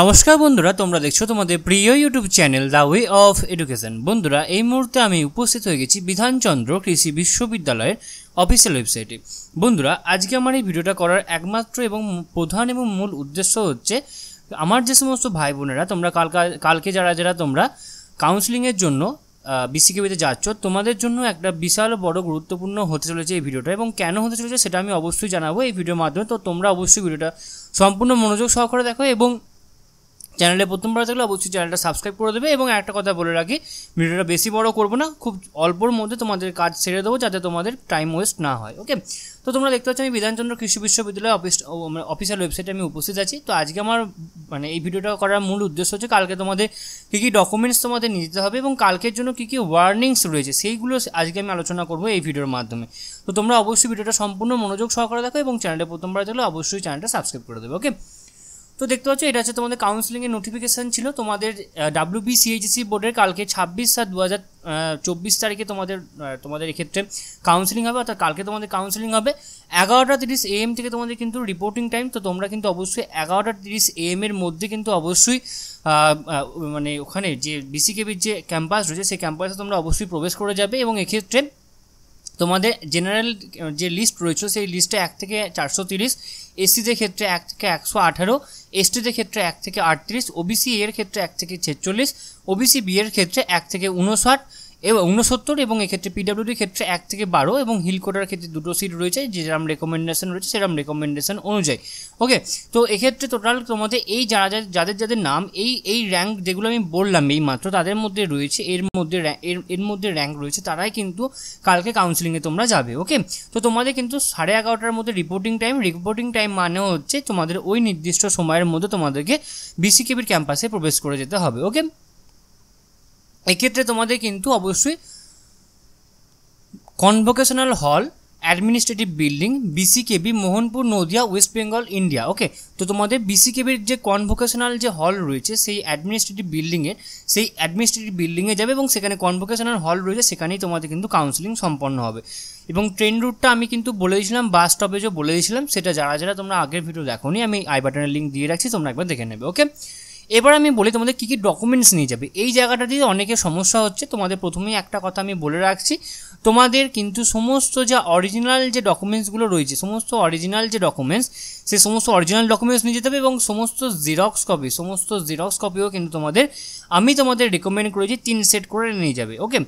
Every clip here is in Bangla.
নমস্কার বন্ধুরা তোমরা দেখছো তোমাদের প্রিয় YouTube channel the way of education বন্ধুরা এই মুহূর্তে আমি উপস্থিত হয়ে গেছি বিধানচন্দ্র কৃষি বিশ্ববিদ্যালয়ের অফিসিয়াল ওয়েবসাইটে বন্ধুরা আজকে আমার এই ভিডিওটা করার একমাত্র এবং প্রধান এবং মূল উদ্দেশ্য হচ্ছে আমার যে সমস্ত ভাই বোনেরা তোমরা কালকা কালকে যারা যারা তোমরা কাউন্সিলিংয়ের জন্য বিসিকেবিতে যাচ্ছ তোমাদের জন্য একটা বিশাল বড় গুরুত্বপূর্ণ হতে চলেছে এই ভিডিওটা এবং কেন হতে চলেছে সেটা আমি অবশ্যই জানাবো এই ভিডিওর মাধ্যমে তো তোমরা অবশ্যই ভিডিওটা সম্পূর্ণ মনোযোগ সহকারে দেখো এবং চ্যানেলে প্রথমবার থাকলে অবশ্যই চ্যানেলটা সাবস্ক্রাইব করে দেবে এবং একটা কথা বলে রাখি ভিডিওটা বেশি বড় করব না খুব অল্পর মধ্যে তোমাদের কাজ ছেড়ে দেবো যাতে তোমাদের টাইম ওয়েস্ট না হয় ওকে তো তোমরা দেখতে পাচ্ছ আমি বিধানচন্দ্র কৃষি বিশ্ববিদ্যালয় অফিস মানে অফিসিয়াল ওয়েবসাইটে আমি উপস্থিত আছি তো আজকে আমার মানে এই ভিডিওটা করার মূল উদ্দেশ্য হচ্ছে কালকে তোমাদের কী কী ডকুমেন্টস তোমাদের নিয়ে যেতে হবে এবং কালকের জন্য কী কী ওয়ার্নিংস রয়েছে সেইগুলো আজকে আমি আলোচনা করব এই ভিডিওর মাধ্যমে তো তোমরা অবশ্যই ভিডিওটা সম্পূর্ণ মনোযোগ সহকারে দেখো এবং চ্যানেলে প্রথমবার দেখলে অবশ্যই চ্যানেলটা সাবস্ক্রাইব করে দেবে ওকে তো দেখতে পাচ্ছ এটা হচ্ছে তোমাদের কাউন্সিলিংয়ের নোটিফিকেশান ছিল তোমাদের ডাব্লিউ বিসিএইচসি বোর্ডের কালকে ছাব্বিশ সাত দু হাজার চব্বিশ তারিখে তোমাদের তোমাদের এক্ষেত্রে কাউন্সিলিং হবে অর্থাৎ কালকে তোমাদের কাউন্সিলিং হবে এগারোটা তিরিশ এম থেকে তোমাদের কিন্তু রিপোর্টিং টাইম তো তোমরা কিন্তু অবশ্যই এগারোটা তিরিশ এম এর মধ্যে কিন্তু অবশ্যই মানে ওখানে যে বিসিকেবির যে ক্যাম্পাস রয়েছে সেই ক্যাম্পাসে তোমরা অবশ্যই প্রবেশ করে যাবে এবং এক্ষেত্রে তোমাদের জেনারেল যে লিস্ট রয়েছে সেই লিস্টে এক থেকে চারশো তিরিশ এসসিদের ক্ষেত্রে এক থেকে একশো আঠারো এসটিদের ক্ষেত্রে এক থেকে আটত্রিশ ওবিসি এর ক্ষেত্রে এক থেকে ছেচল্লিশ ওবিসি বি এর ক্ষেত্রে এক থেকে উনষাট এবার উনসত্তর এবং এক্ষেত্রে পিডাব্লিউডির ক্ষেত্রে এক থেকে বারো এবং হিল কোটার ক্ষেত্রে দুটো সিট রয়েছে যেরকম রেকমেন্ডেশন রয়েছে সেরকম রেকমেন্ডেশন অনুযায়ী ওকে তো এক্ষেত্রে টোটাল তোমাদের এই যারা যাদের যাদের নাম এই এই র্যাঙ্ক যেগুলো আমি বললাম এই মাত্র তাদের মধ্যে রয়েছে এর মধ্যে এর এর মধ্যে র্যাঙ্ক রয়েছে তারাই কিন্তু কালকে কাউন্সিলিংয়ে তোমরা যাবে ওকে তো তোমাদের কিন্তু সাড়ে এগারোটার মধ্যে রিপোর্টিং টাইম রিপোর্টিং টাইম মানে হচ্ছে তোমাদের ওই নির্দিষ্ট সময়ের মধ্যে তোমাদেরকে বিসিকেবির ক্যাম্পাসে প্রবেশ করে যেতে হবে ওকে এক্ষেত্রে তোমাদের কিন্তু অবশ্যই convocational hall administrative building BCKV Mohanpur Nadia west Bengal India okay তো তোমাদের বিসিকেবির যে কনভোকেশনাল যে হল রয়েছে সেই অ্যাডমিনিস্ট্রেটিভ বিল্ডিংয়ের সেই অ্যাডমিনিস্ট্রেটিভ বিল্ডিংয়ে যাবে এবং সেখানে কনভোকেশনাল হল রয়েছে সেখানেই তোমাদের কিন্তু কাউন্সিলিং সম্পন্ন হবে এবং ট্রেন রুটটা আমি কিন্তু বলে দিয়েছিলাম বাস স্টপেজও বলে দিয়েছিলাম সেটা যারা যারা তোমরা আগের ভিডিও দেখো আমি আই বাটনের লিঙ্ক দিয়ে রাখছি তোমরা একবার দেখে নেবে ওকে এবার আমি বলি তোমাদের কী কী ডকুমেন্টস নিয়ে যাবে এই জায়গাটা দিয়ে অনেকে সমস্যা হচ্ছে তোমাদের প্রথমেই একটা কথা আমি বলে রাখছি তোমাদের কিন্তু সমস্ত যা অরিজিনাল যে ডকুমেন্টসগুলো রয়েছে সমস্ত অরিজিনাল যে ডকুমেন্টস সেই সমস্ত অরিজিনাল ডকুমেন্টস নিয়ে যেতে হবে এবং সমস্ত জিরক্স কপি সমস্ত জিরক্স কপিও কিন্তু তোমাদের আমি তোমাদের রেকমেন্ড করেছি তিন সেট করে নিয়ে যাবে ওকে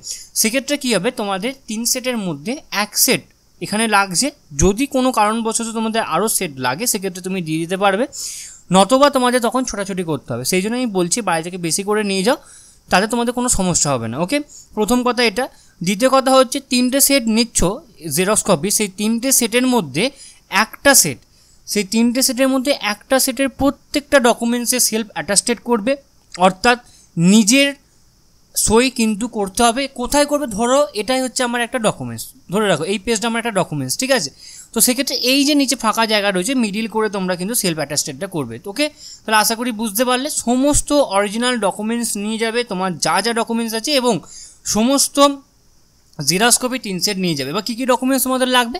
সেক্ষেত্রে কী হবে তোমাদের তিন সেটের মধ্যে এক সেট এখানে লাগছে যদি কোনো কারণবশত তোমাদের আরও সেট লাগে সেক্ষেত্রে তুমি দিয়ে দিতে পারবে নতবা তোমাদের তখন ছোটাছুটি করতে হবে সেই জন্য আমি বলছি বাইরে থেকে বেশি করে নিয়ে যাও তাতে তোমাদের কোনো সমস্যা হবে না ওকে প্রথম কথা এটা দ্বিতীয় কথা হচ্ছে তিনটে সেট নিচ্ছ জেরক্স কপি সেই তিনটে সেটের মধ্যে একটা সেট সেই তিনটে সেটের মধ্যে একটা সেটের প্রত্যেকটা ডকুমেন্টসে সেলফ অ্যাটাস্টেড করবে অর্থাৎ নিজের সই কিন্তু করতে হবে কোথায় করবে ধরো এটাই হচ্ছে আমার একটা ডকুমেন্টস ধরে রাখো এই পেজটা আমার একটা ডকুমেন্টস ঠিক আছে তো সেক্ষেত্রে এই যে নিচে ফাঁকা জায়গা রয়েছে মিডিল করে তোমরা কিন্তু সেলফ অ্যাটাস্টেডটা করবে ওকে তাহলে আশা করি বুঝতে পারলে সমস্ত অরিজিনাল ডকুমেন্টস নিয়ে যাবে তোমার যা যা ডকুমেন্টস আছে এবং সমস্ত জেরক্স কপি তিন সেট নিয়ে যাবে বা কী কী ডকুমেন্টস তোমাদের লাগবে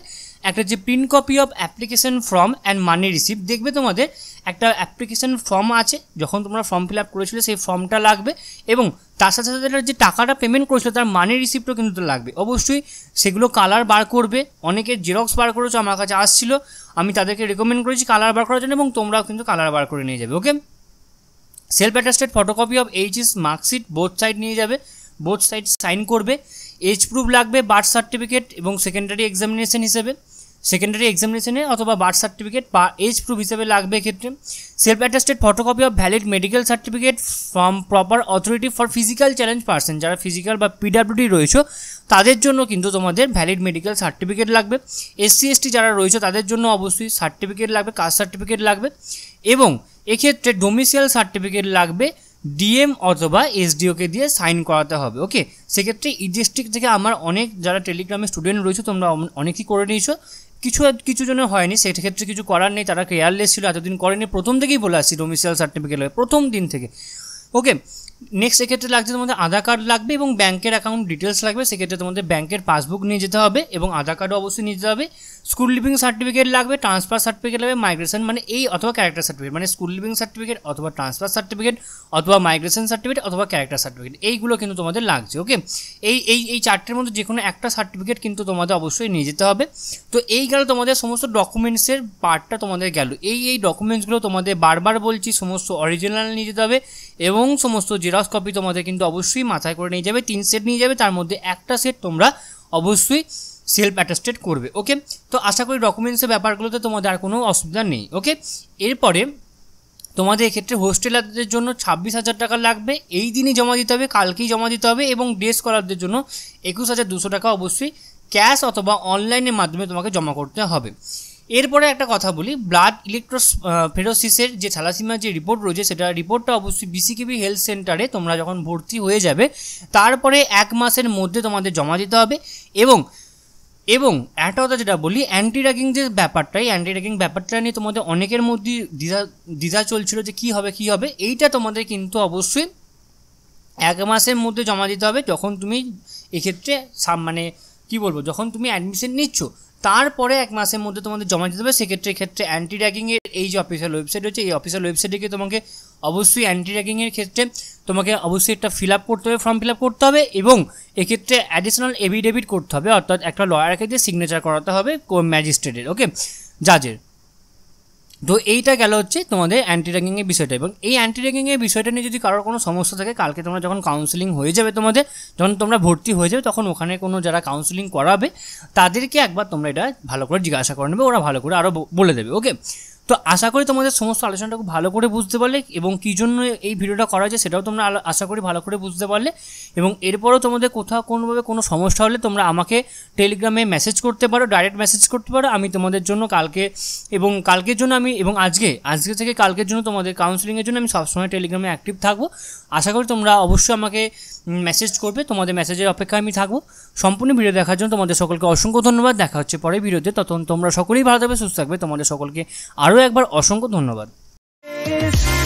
একটা যে print copy of application form and money receipt দেখবে তোমাদের একটা অ্যাপ্লিকেশন ফর্ম আছে যখন তোমরা ফর্ম ফিল আপ করেছিলে সেই ফর্মটা লাগবে এবং তার সাথে সাথে যে টাকাটা পেমেন্ট করেছিল তার মানি রিসিপ্টও কিন্তু লাগবে অবশ্যই সেগুলো কালার বার করবে অনেকে জেরক্স বার করেছো আমার কাছে আসছিল আমি তাদেরকে রেকমেন্ড করেছি কালার বার করার জন্য এবং তোমরাও কিন্তু কালার বার করে নিয়ে যাবে okay self attested photocopy of HS marksheet both side নিয়ে যাবে বোথ সাইড সাইন করবে এজ প্রুফ লাগবে বার্থ সার্টিফিকেট এবং সেকেন্ডারি এক্সামিনেশন হিসেবে সেকেন্ডারি এক্সামিনেশনে অথবা বার্থ সার্টিফিকেট বা এজ প্রুফ হিসেবে লাগবে এক্ষেত্রে self attested photocopy of valid medical certificate from proper authority for physical challenge person যারা ফিজিক্যাল বা পিডাব্লিউডি রয়েছে তাদের জন্য কিন্তু তোমাদের ভ্যালিড মেডিকেল সার্টিফিকেট লাগবে এসসি এসটি যারা রয়েছে তাদের জন্য অবশ্যই সার্টিফিকেট লাগবে কাস্ট সার্টিফিকেট লাগবে এবং এক্ষেত্রে ডোমিসিয়াল সার্টিফিকেট লাগবে ডিএম অথবা এসডিওকে দিয়ে সাইন করাতে হবে ওকে সেক্ষেত্রে ই ডিস্ট্রিক্ট থেকে আমার অনেক যারা টেলিগ্রামে স্টুডেন্ট রয়েছে তোমরা অনেকেই করে নিয়েছো কিছু কিছু জনের হয়নি সেক্ষেত্রে কিছু করার নেই তারা কেয়ারলেস ছিল এতদিন করেনি প্রথম থেকেই বলে আসছি ডোমিসাইল সার্টিফিকেট প্রথম দিন থেকে ওকে নেক্সট এক্ষেত্রে লাগছে তোমাদের আধার কার্ড লাগবে এবং ব্যাংকের অ্যাকাউন্ট ডিটেলস লাগবে সেক্ষেত্রে তোমাদের ব্যাংকের পাসবুক নিয়ে যেতে হবে এবং আধার কার্ডও অবশ্যই নিয়ে যেতে হবে স্কুল লিভিং সার্টিফিকেট লাগবে ট্রান্সফার সার্টিফিকেট লাগবে মাইগ্রেশন মানে এই অথবা ক্যারেক্টার সার্টিফিকেট মানে স্কুল লিভিং সার্টিফিকেট অথবা ট্রান্সফার সার্টিফিকেট অথবা মাইগ্রেশন সার্টিফিকেট অথবা ক্যারেক্টার সার্টিফিকেট এইগুলো কিন্তু তোমাদের লাগছে ওকে এই এই এই চারটের মধ্যে যে কোনো একটা সার্টিফিকেট কিন্তু তোমাদের অবশ্যই নিয়ে যেতে হবে তো এই গেল তোমাদের সমস্ত ডকুমেন্টসের পার্টটা তোমাদের গেল এই এই ডকুমেন্টসগুলো তোমাদের বারবার বলছি সমস্ত অরিজিনাল নিয়ে যেতে হবে এবং সমস্ত যে জেরক্স কপি তোমাদের কিন্তু অবশ্যই মাথায় করে নিয়ে যাবে তিন সেট নিয়ে যাবে তার মধ্যে একটা সেট তোমরা অবশ্যই সেলফ অ্যাটাস্টেড করবে ওকে তো আশা করি ডকুমেন্টসের ব্যাপারগুলোতে তোমাদের আর কোনো অসুবিধা নেই ওকে এরপরে তোমাদের এক্ষেত্রে হোস্টেলারদের জন্য ছাব্বিশ হাজার টাকা লাগবে এই দিনই জমা দিতে হবে কালকেই জমা দিতে হবে এবং ড্রেস করারদের জন্য একুশ হাজার দুশো টাকা অবশ্যই ক্যাশ অথবা অনলাইনের মাধ্যমে তোমাকে জমা করতে হবে এরপরে একটা কথা বলি ব্লাড ইলেকট্রোস ফেরোসিসের যে থ্যালাসিমিয়ার যে রিপোর্ট রয়েছে সেটা রিপোর্টটা অবশ্যই বিসিকেবি হেলথ সেন্টারে তোমরা যখন ভর্তি হয়ে যাবে তারপরে এক মাসের মধ্যে তোমাদের জমা দিতে হবে এবং এবং একটা কথা যেটা বলি অ্যান্টি র্যাগিং যে ব্যাপারটা এই অ্যান্টি র্যাগিং ব্যাপারটা নিয়ে তোমাদের অনেকের মধ্যে দ্বিধা দ্বিধা চলছিল যে কী হবে কী হবে এইটা তোমাদের কিন্তু অবশ্যই এক মাসের মধ্যে জমা দিতে হবে যখন তুমি এক্ষেত্রে মানে কি বলবো যখন তুমি অ্যাডমিশন নিচ্ছ তারপরে এক মাসের মধ্যে তোমাদের জমা দিতে হবে সেক্ষেত্রে ক্ষেত্রে অ্যান্টি র্যাগিংয়ের এই যে অফিসিয়াল ওয়েবসাইট হচ্ছে এই অফিসিয়াল ওয়েবসাইটে গিয়ে তোমাকে অবশ্যই অ্যান্টি র্যাগিংয়ের ক্ষেত্রে তোমাকে অবশ্যই একটা ফিল আপ করতে হবে ফর্ম ফিল আপ করতে হবে এবং এক্ষেত্রে অ্যাডিশনাল এভিডেভিট করতে হবে অর্থাৎ একটা লয়ারকে দিয়ে সিগনেচার করাতে হবে ম্যাজিস্ট্রেটের ওকে জাজের তো এইটা গেল হচ্ছে তোমাদের অ্যান্টি র্যাগিংয়ের বিষয়টা এবং এই অ্যান্টি র্যাগিংয়ের বিষয়টা নিয়ে যদি কারোর কোনো সমস্যা থাকে কালকে তোমরা যখন কাউন্সিলিং হয়ে যাবে তোমাদের যখন তোমরা ভর্তি হয়ে যাবে তখন ওখানে কোনো যারা কাউন্সিলিং করাবে তাদেরকে একবার তোমরা এটা ভালো করে জিজ্ঞাসা করে নেবে ওরা ভালো করে আরও বলে দেবে ওকে তো আশা করি তোমাদের সমস্ত আলোচনাটা খুব ভালো করে বুঝতে পারলে এবং কী জন্য এই ভিডিওটা করা হয়েছে সেটাও তোমরা আশা করি ভালো করে বুঝতে পারলে এবং এরপরও তোমাদের কোথাও কোনোভাবে কোনো সমস্যা হলে তোমরা আমাকে টেলিগ্রামে মেসেজ করতে পারো ডাইরেক্ট মেসেজ করতে পারো আমি তোমাদের জন্য কালকে এবং কালকের জন্য আমি এবং আজকে আজকে থেকে কালকের জন্য তোমাদের কাউন্সিলিংয়ের জন্য আমি সবসময় টেলিগ্রামে অ্যাক্টিভ থাকবো আশা করি তোমরা অবশ্যই আমাকে মেসেজ করবে তোমাদের মেসেজের অপেক্ষায় আমি থাকবো সম্পূর্ণ ভিডিও দেখার জন্য তোমাদের সকলকে অসংখ্য ধন্যবাদ দেখা হচ্ছে পরে ভিডিওতে তখন তোমরা সকলেই ভালো থাকবে সুস্থ থাকবে তোমাদের সকলকে আরও আরও একবার অসংখ্য ধন্যবাদ